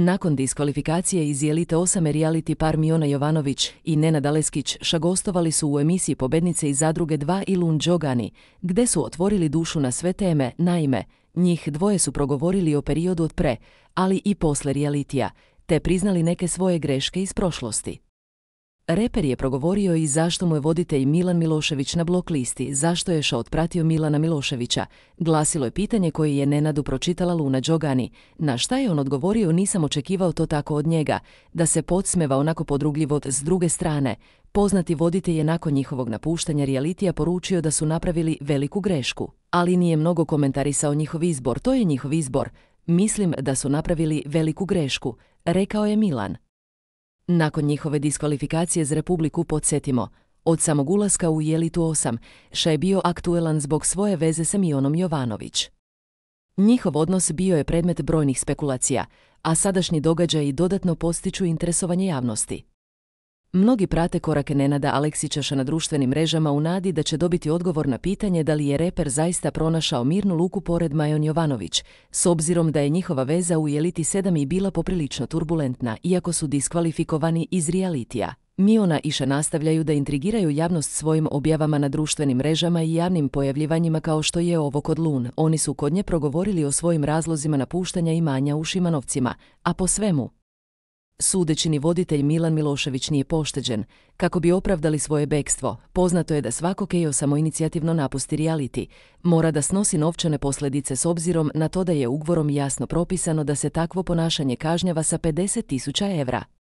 Nakon diskvalifikacije iz Jelite 8 reality par Miona Jovanović i Nena Daleskić šagostovali su u emisiji Pobednice iz zadruge 2 i Lun Đogani, gde su otvorili dušu na sve teme, naime, njih dvoje su progovorili o periodu od pre, ali i posle realitija, te priznali neke svoje greške iz prošlosti. Reper je progovorio i zašto mu je voditelj Milan Milošević na blok listi, zašto je Šot pratio Milana Miloševića. Glasilo je pitanje koje je Nenadu pročitala Luna Đogani. Na šta je on odgovorio nisam očekivao to tako od njega, da se podsmeva onako podrugljivo s druge strane. Poznati voditelj je nakon njihovog napuštanja realitija poručio da su napravili veliku grešku. Ali nije mnogo komentarisao njihov izbor, to je njihov izbor. Mislim da su napravili veliku grešku, rekao je Milan. Nakon njihove diskvalifikacije za Republiku podsjetimo, od samog ulaska u Jelitu 8, Ša je bio aktuelan zbog svoje veze sa Mijonom Jovanović. Njihov odnos bio je predmet brojnih spekulacija, a sadašnji događaji dodatno postiču interesovanje javnosti. Mnogi prate korake Nenada Aleksićaša na društvenim mrežama u nadi da će dobiti odgovor na pitanje da li je reper zaista pronašao mirnu luku pored Majon Jovanović, s obzirom da je njihova veza u Jeliti 7 i bila poprilično turbulentna, iako su diskvalifikovani iz realitija. Miona Iša nastavljaju da intrigiraju javnost svojim objavama na društvenim mrežama i javnim pojavljivanjima kao što je ovo kod Lun. Oni su kod nje progovorili o svojim razlozima napuštanja imanja u Šimanovcima, a po svemu, Sudećini voditelj Milan Milošević nije pošteđen. Kako bi opravdali svoje bekstvo, poznato je da svako Kejo samo inicijativno napusti reality. Mora da snosi novčane posljedice s obzirom na to da je ugvorom jasno propisano da se takvo ponašanje kažnjava sa 50.000 tisuća evra.